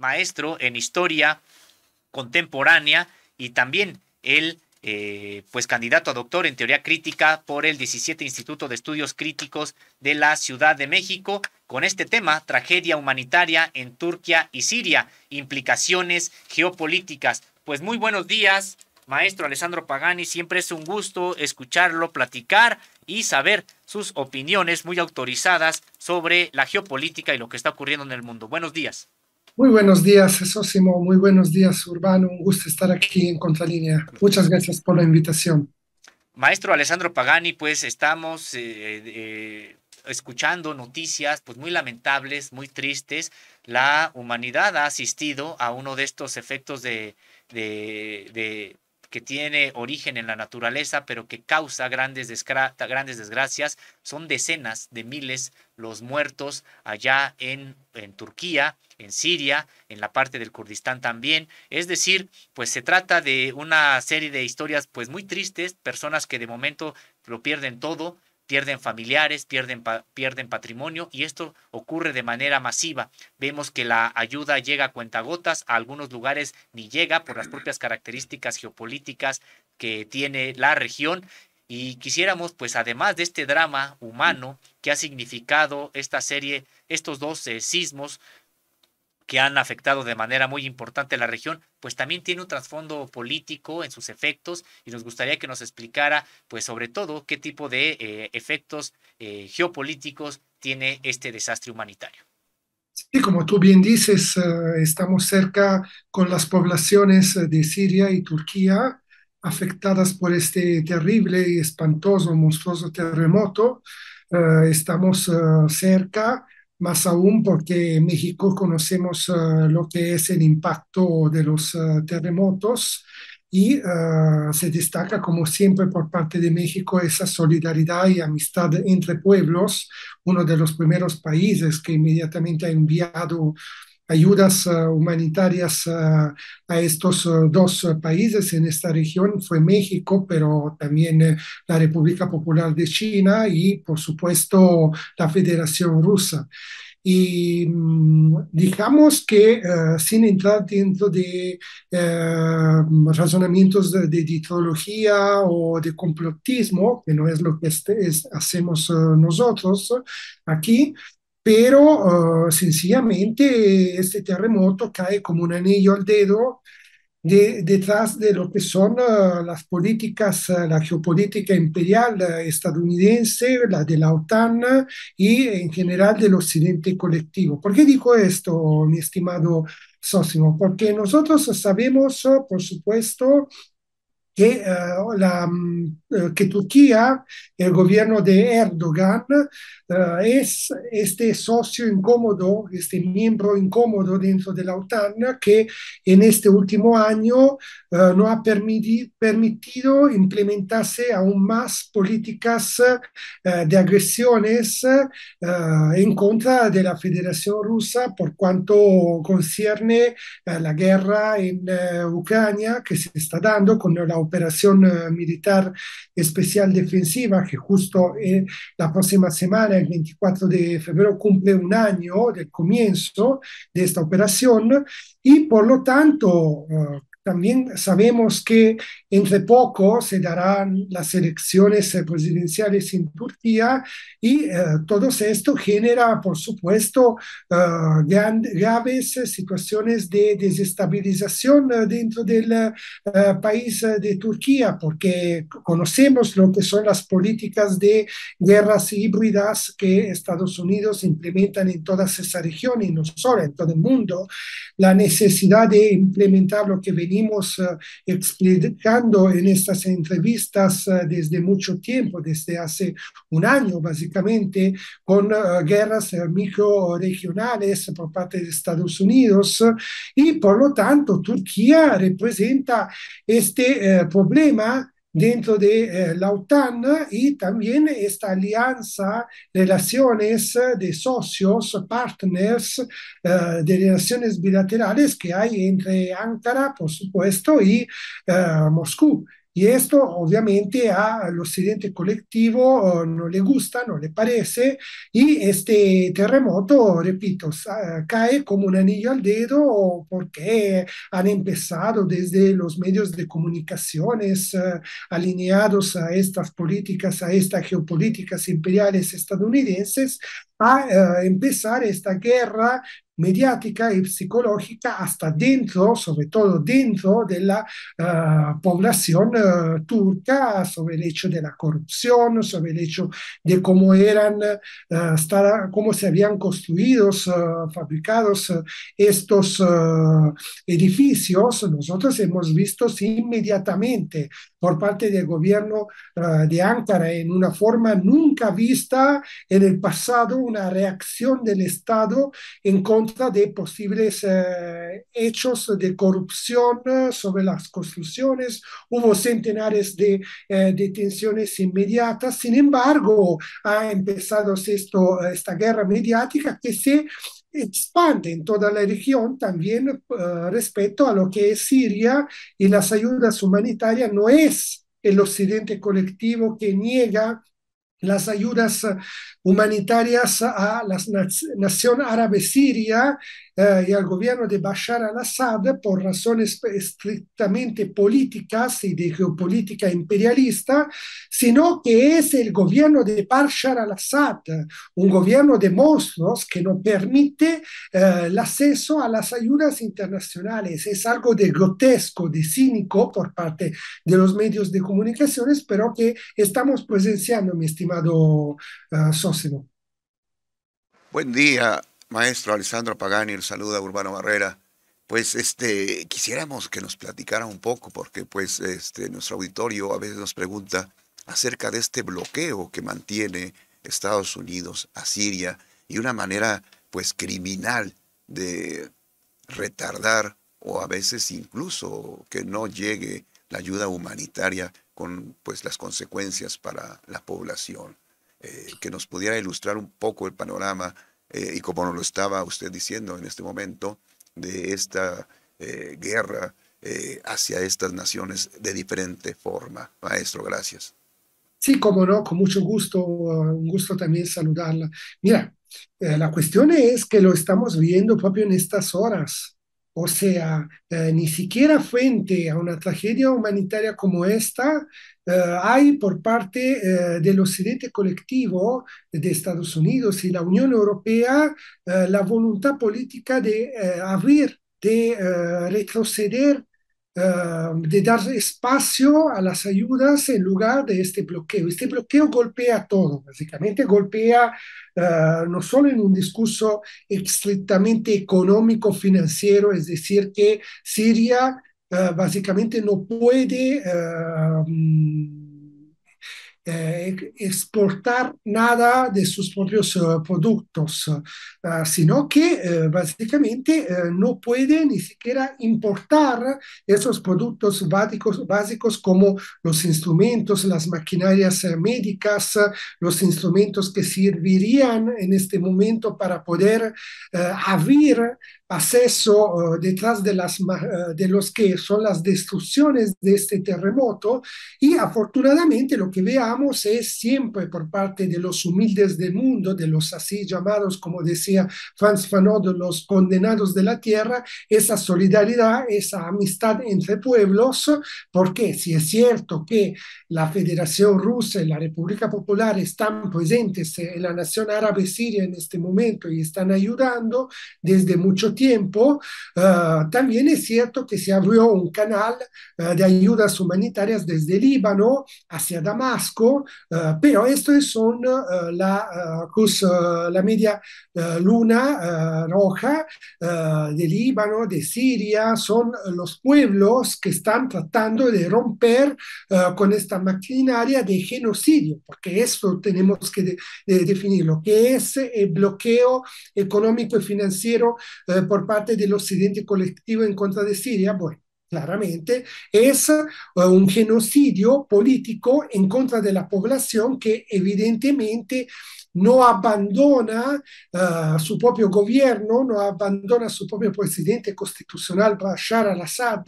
maestro en historia contemporánea y también el eh, pues candidato a doctor en teoría crítica por el 17 Instituto de Estudios Críticos de la Ciudad de México, con este tema, tragedia humanitaria en Turquía y Siria, implicaciones geopolíticas. Pues muy buenos días, maestro Alessandro Pagani, siempre es un gusto escucharlo, platicar y saber sus opiniones muy autorizadas sobre la geopolítica y lo que está ocurriendo en el mundo. Buenos días. Muy buenos días, Sosimo. Muy buenos días, Urbano. Un gusto estar aquí en Contralínea. Muchas gracias por la invitación. Maestro Alessandro Pagani, pues estamos eh, eh, escuchando noticias pues muy lamentables, muy tristes. La humanidad ha asistido a uno de estos efectos de que tiene origen en la naturaleza, pero que causa grandes, desgracias. Son decenas de miles los muertos allá en, en, Turquía, en Siria, en la parte del Kurdistán también. Es decir, pues se trata de una serie de historias pues muy tristes, personas que de momento lo pierden todo, pierden familiares, pierden, pierden patrimonio y esto ocurre de manera masiva. Vemos que la ayuda llega a cuentagotas, a algunos lugares ni llega por las propias características geopolíticas que tiene la región y quisiéramos, pues además de este drama humano que ha significado esta serie, estos dos eh, sismos, que han afectado de manera muy importante la región, pues también tiene un trasfondo político en sus efectos y nos gustaría que nos explicara, pues sobre todo, qué tipo de eh, efectos eh, geopolíticos tiene este desastre humanitario. Sí, como tú bien dices, eh, estamos cerca con las poblaciones de Siria y Turquía afectadas por este terrible y espantoso, monstruoso terremoto. estamos cerca más aún porque en México conocemos ah, lo que es el impacto de los ah, terremotos y ah, se destaca, como siempre, por parte de México esa solidaridad y amistad entre pueblos, uno de los primeros países que inmediatamente ha enviado ayudas eh, humanitarias eh, a estos eh, dos países en esta región fue México, pero también la República Popular de China y, por supuesto, la Federación Rusa. Y mm, digamos que sin entrar dentro de razonamientos de, de, o de complotismo, que no es lo que este, hacemos nosotros aquí, pero ah, sencillamente este terremoto cae como un anillo al dedo de, detrás de lo que son ah, las políticas, ah, la geopolítica imperial estadounidense, la de la OTAN y en general del occidente colectivo. ¿Por qué digo esto, mi estimado Sósimo? Porque nosotros sabemos, por supuesto, que la mm, eh, que Turquía, el gobierno de Erdogan, eh, es este socio incómodo, este miembro incómodo dentro de la OTAN, que en este último año eh, no ha permitido implementarse aún más políticas de agresiones en contra de la Federación Rusa por cuanto concierne la guerra en Ucrania que se está dando con la operación militar especial defensiva, que justo eh, la próxima semana, el 24 de febrero, cumple un año del comienzo de esta operación y por lo tanto... Ah, también sabemos que entre poco se darán las elecciones presidenciales en Turquía y eh, todo esto genera, por supuesto, eh, graves situaciones de desestabilización eh, dentro del país de Turquía, porque conocemos lo que son las políticas de guerras híbridas que Estados Unidos implementan en todas esas regiones, y no solo en todo el mundo, la necesidad de implementar lo que venía eh, explicando en estas entrevistas eh, desde mucho tiempo, desde hace un año básicamente, con eh, guerras microregionales por parte de Estados Unidos y por lo tanto Turquía representa este problema dentro de eh, la OTAN y también esta alianza, relaciones de socios, partners, eh, de relaciones bilaterales que hay entre Ankara, por supuesto, y eh, Moscú. Y esto obviamente al occidente colectivo oh, no le gusta, no le parece, y este terremoto, repito, cae como un anillo al dedo porque han empezado desde los medios de comunicaciones eh, alineados a estas políticas, a estas geopolíticas imperiales estadounidenses, a eh, empezar esta guerra mediática y psicológica hasta dentro, sobre todo dentro de la ah, población eh, turca, sobre el hecho de la corrupción, sobre el hecho de cómo eran, eh, cómo se habían construido, eh, fabricados estos edificios. Nosotros hemos visto inmediatamente por parte del gobierno ah, de Ankara en una forma nunca vista en el pasado, una reacción del Estado en contra de posibles eh, hechos de corrupción eh, sobre las construcciones. Hubo centenares de eh, detenciones inmediatas. Sin embargo, ha empezado esto, esta guerra mediática que se expande en toda la región también eh, respecto a lo que es Siria y las ayudas humanitarias no es el occidente colectivo que niega las ayudas eh, humanitarias a la nación árabe siria eh, y al gobierno de Bashar al-Assad por razones estrictamente políticas y de geopolítica imperialista, sino que es el gobierno de Bashar al-Assad, un gobierno de monstruos que no permite eh, el acceso a las ayudas internacionales. Es algo de grotesco, de cínico por parte de los medios de comunicaciones, pero que estamos presenciando, mi estimado uh, Buen día, maestro Alessandro Pagani, el a Urbano Barrera. Pues este, quisiéramos que nos platicara un poco, porque pues este, nuestro auditorio a veces nos pregunta acerca de este bloqueo que mantiene Estados Unidos a Siria y una manera pues criminal de retardar o a veces incluso que no llegue la ayuda humanitaria con pues las consecuencias para la población. Eh, que nos pudiera ilustrar un poco el panorama eh, y como nos lo estaba usted diciendo en este momento, de esta eh, guerra eh, hacia estas naciones de diferente forma. Maestro, gracias. Sí, como no, con mucho gusto, un gusto también saludarla. Mira, la cuestión es que lo estamos viendo propio en estas horas. O sea, ni siquiera frente a una tragedia humanitaria como esta, eh, hay por parte eh, del occidente colectivo de Estados Unidos y la Unión Europea eh, la voluntad política de abrir, de retroceder de dar espacio a las ayudas en lugar de este bloqueo. Este bloqueo golpea todo, básicamente golpea no solo en un discurso estrictamente económico, financiero, es decir, que Siria Ah, básicamente no puede ah, mm, eh, exportar nada de sus propios ah, productos, sino que eh, básicamente eh, no puede ni siquiera importar esos productos básicos, básicos como los instrumentos, las maquinarias médicas, los instrumentos que servirían en este momento para poder abrir acceso eh, detrás de, las, eh, de los que son las destrucciones de este terremoto y afortunadamente lo que veamos es siempre por parte de los humildes del mundo, de los así llamados, como decía Franz Fanon, los condenados de la tierra, esa solidaridad, esa amistad entre pueblos, porque si es cierto que la Federación Rusa y la República Popular están presentes en la nación árabe siria en este momento y están ayudando desde mucho tiempo, tiempo, ah, también es cierto que se abrió un canal ah, de ayudas humanitarias desde Líbano hacia Damasco, ah, pero estos son la cruz, la media luna roja de Líbano, de Siria, son los pueblos que están tratando de romper con esta maquinaria de genocidio, porque esto tenemos que definirlo, definir, que es el bloqueo económico y financiero eh, por parte del occidente colectivo en contra de Siria, bueno, claramente, es eh, un genocidio político en contra de la población que evidentemente no abandona eh, su propio gobierno, no abandona su propio presidente constitucional Bashar al-Assad,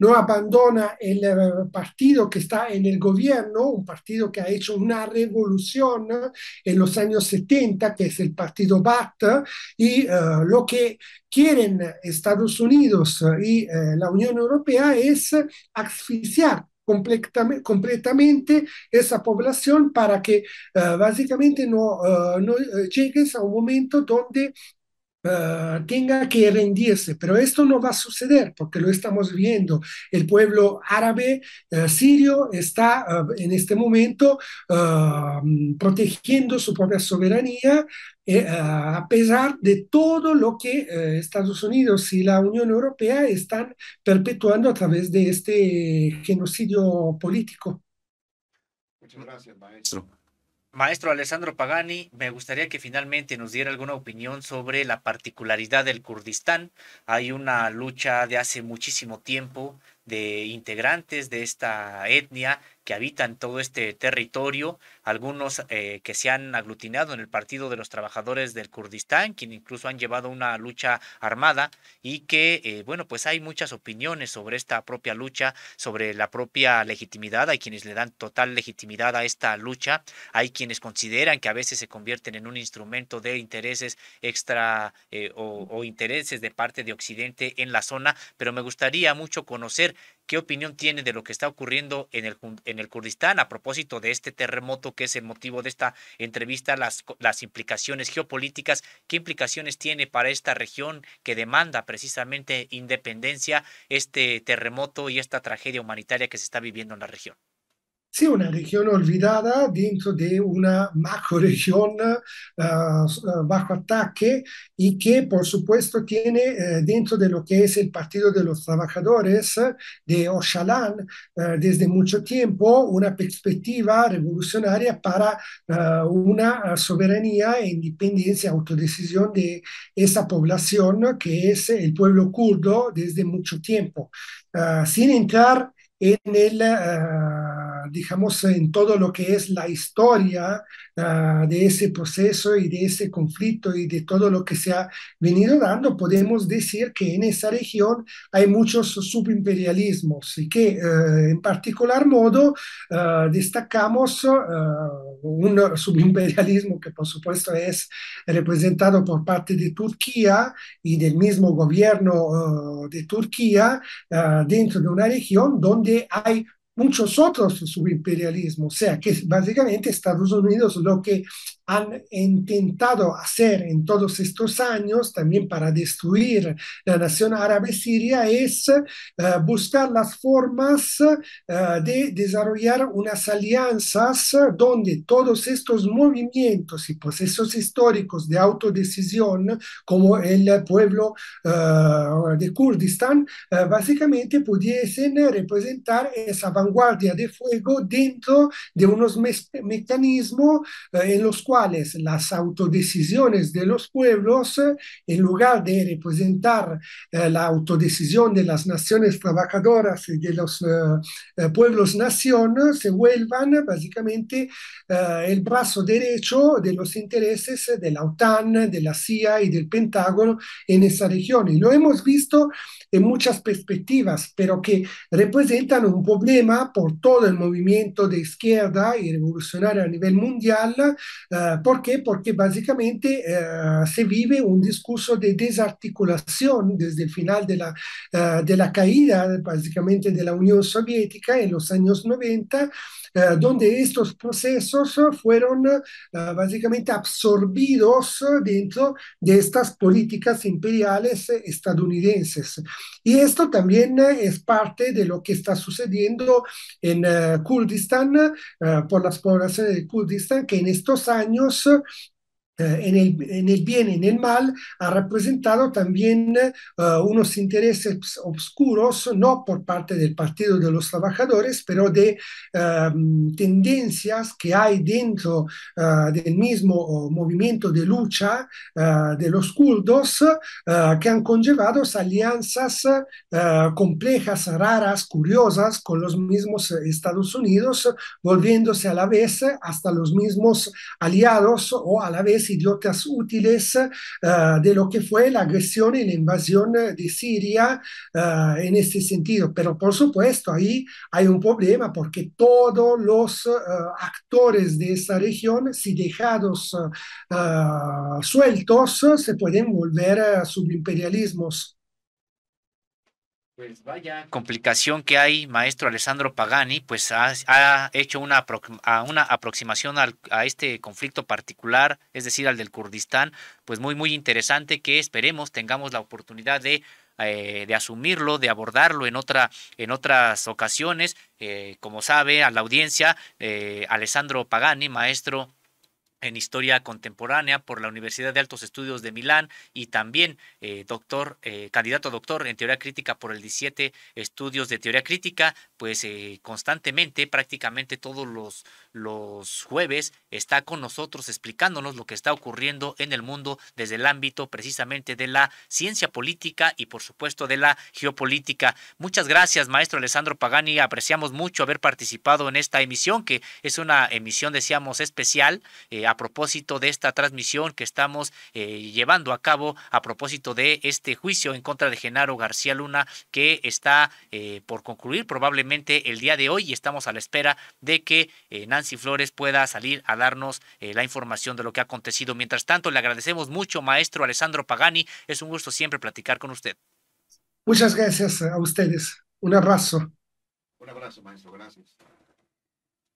no abandona el partido que está en el gobierno, un partido que ha hecho una revolución en los años 70, que es el partido BAT, y eh, lo que quieren Estados Unidos y eh, la Unión Europea es asfixiar completamente esa población para que eh, básicamente no, eh, no eh, llegues a un momento donde tenga ah, que rendirse, pero esto no va a suceder porque lo estamos viendo. El pueblo árabe eh, sirio está ah, en este momento ah, protegiendo su propia soberanía eh, a pesar de todo lo que eh, Estados Unidos y la Unión Europea están perpetuando a través de este genocidio político. Muchas gracias, maestro. Maestro Alessandro Pagani, me gustaría que finalmente nos diera alguna opinión sobre la particularidad del Kurdistán. Hay una lucha de hace muchísimo tiempo de integrantes de esta etnia que habitan todo este territorio, algunos eh, que se han aglutinado en el Partido de los Trabajadores del Kurdistán, quien incluso han llevado una lucha armada y que, eh, bueno, pues hay muchas opiniones sobre esta propia lucha, sobre la propia legitimidad. Hay quienes le dan total legitimidad a esta lucha, hay quienes consideran que a veces se convierten en un instrumento de intereses extra eh, o intereses de parte de Occidente en la zona, pero me gustaría mucho conocer ¿Qué opinión tiene de lo que está ocurriendo en el, en el Kurdistán a propósito de este terremoto que es el motivo de esta entrevista, las, las implicaciones geopolíticas? ¿Qué implicaciones tiene para esta región que demanda precisamente independencia este terremoto y esta tragedia humanitaria que se está viviendo en la región? Sí, una región olvidada dentro de una macroregión eh, eh, bajo ataque y que por supuesto tiene eh, dentro de lo que es el Partido de los Trabajadores de Oshalan desde mucho tiempo una perspectiva revolucionaria para una soberanía e independencia, autodecisión de esa población que es el pueblo kurdo desde mucho tiempo. sin entrar en el Ah, digamos, en todo lo que es la historia ah, de ese proceso y de ese conflicto y de todo lo que se ha venido dando, podemos decir que en esa región hay muchos subimperialismos y que eh, en particular modo ah, destacamos un subimperialismo que por supuesto es representado por parte de Turquía y del mismo gobierno de Turquía dentro de una región donde hay muchos otros subimperialismos, o sea que básicamente Estados Unidos lo que han intentado hacer en todos estos años, también para destruir la nación árabe siria, es eh, buscar las formas eh, de desarrollar unas alianzas donde todos estos movimientos y procesos históricos de autodecisión, como el pueblo eh, de Kurdistán, básicamente pudiesen representar esa vanguardia de fuego dentro de unos mecanismos en los cuales las autodecisiones de los pueblos, eh, en lugar de representar eh, la autodecisión de las naciones trabajadoras y de los eh, pueblos-nación, se vuelvan básicamente el brazo derecho de los intereses de la OTAN, de la CIA y del Pentágono en esa región. Y lo hemos visto en muchas perspectivas, pero que representan un problema por todo el movimiento de izquierda y revolucionario a nivel mundial. Ah, ¿Por qué? Porque básicamente ah, se vive un discurso de desarticulación desde el final de la, ah, de la caída básicamente de la Unión Soviética en los años 90, donde estos procesos fueron básicamente absorbidos dentro de estas políticas imperiales estadounidenses. Y esto también es parte de lo que está sucediendo en Kurdistán, por las poblaciones de Kurdistán, que en estos años Vilnius Eh, en el, bien y en el mal, ha representado también eh, unos intereses oscuros, no por parte del Partido de los Trabajadores, pero de eh, tendencias que hay dentro del mismo movimiento de lucha de los kurdos que han conllevado alianzas complejas, raras, curiosas con los mismos Estados Unidos, volviéndose a la vez hasta los mismos aliados o a la vez idiotas útiles eh, de lo que fue la agresión y e la invasión de Siria en eh, este sentido. Pero por supuesto, ahí hay un problema porque todos los eh, actores de esa región, si dejados sueltos, se pueden volver a subimperialismos pues vaya complicación que hay, maestro Alessandro Pagani, pues ha, hecho una, una aproximación a este conflicto particular, es decir, al del Kurdistán, pues muy, muy interesante que esperemos tengamos la oportunidad de eh, de asumirlo, de abordarlo en, otra, en otras ocasiones. Eh, como sabe a la audiencia, eh, Alessandro Pagani, maestro en Historia Contemporánea por la Universidad de Altos Estudios de Milán y también eh, doctor, eh, candidato a doctor en Teoría Crítica por el 17 Estudios de Teoría Crítica, pues eh, constantemente, prácticamente todos los, los jueves, está con nosotros explicándonos lo que está ocurriendo en el mundo desde el ámbito precisamente de la ciencia política y por supuesto de la geopolítica. Muchas gracias, maestro Alessandro Pagani, apreciamos mucho haber participado en esta emisión, que es una emisión, decíamos, especial a propósito de esta transmisión que estamos eh, llevando a cabo a propósito de este juicio en contra de Genaro García Luna que está eh, por concluir probablemente el día de hoy y estamos a la espera de que eh, Nancy Flores pueda salir a darnos la información de lo que ha acontecido. Mientras tanto, le agradecemos mucho, maestro Alessandro Pagani. Es un gusto siempre platicar con usted. Muchas gracias a ustedes. Un abrazo. Un abrazo, maestro. Gracias.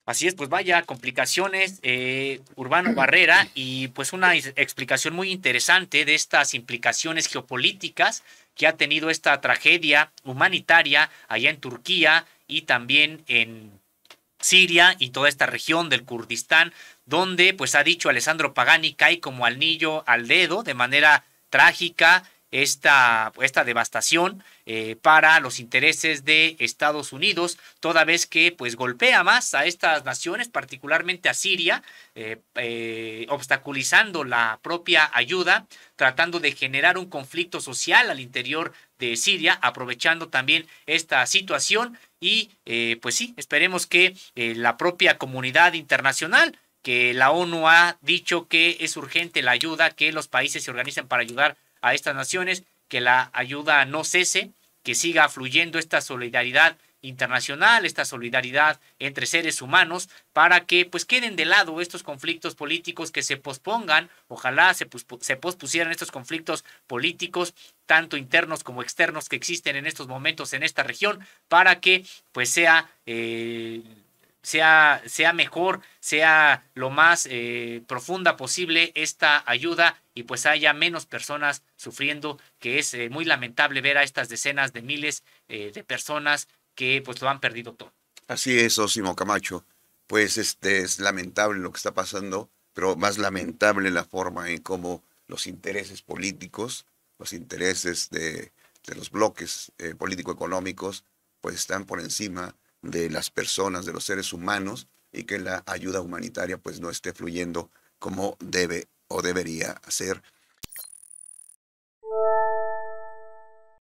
Así es, pues vaya, complicaciones, eh, Urbano Barrera, y pues una explicación muy interesante de estas implicaciones geopolíticas que ha tenido esta tragedia humanitaria allá en Turquía y también en Siria y toda esta región del Kurdistán, donde pues ha dicho Alessandro Pagani cae como al anillo al dedo de manera trágica esta, devastación eh, para los intereses de Estados Unidos, toda vez que pues golpea más a estas naciones, particularmente a Siria, eh, eh, obstaculizando la propia ayuda, tratando de generar un conflicto social al interior de Siria, aprovechando también esta situación y pues sí, esperemos que la propia comunidad internacional que la ONU ha dicho que es urgente la ayuda, que los países se organizan para ayudar a estas naciones, que la ayuda no cese, que siga fluyendo esta solidaridad internacional, esta solidaridad entre seres humanos, para que pues queden de lado estos conflictos políticos que se pospongan, ojalá se, pospusieran estos conflictos políticos, tanto internos como externos que existen en estos momentos en esta región, para que pues sea... Eh, sea, mejor, sea lo más eh, profunda posible esta ayuda y pues haya menos personas sufriendo, que es eh, muy lamentable ver a estas decenas de miles eh, de personas que pues lo han perdido todo. Así es, Osimo Camacho. Pues este es lamentable lo que está pasando, pero más lamentable la forma en cómo los intereses políticos, los intereses de, de los bloques político-económicos, pues están por encima de las personas, de los seres humanos, y que la ayuda humanitaria pues no esté fluyendo como debe o debería ser.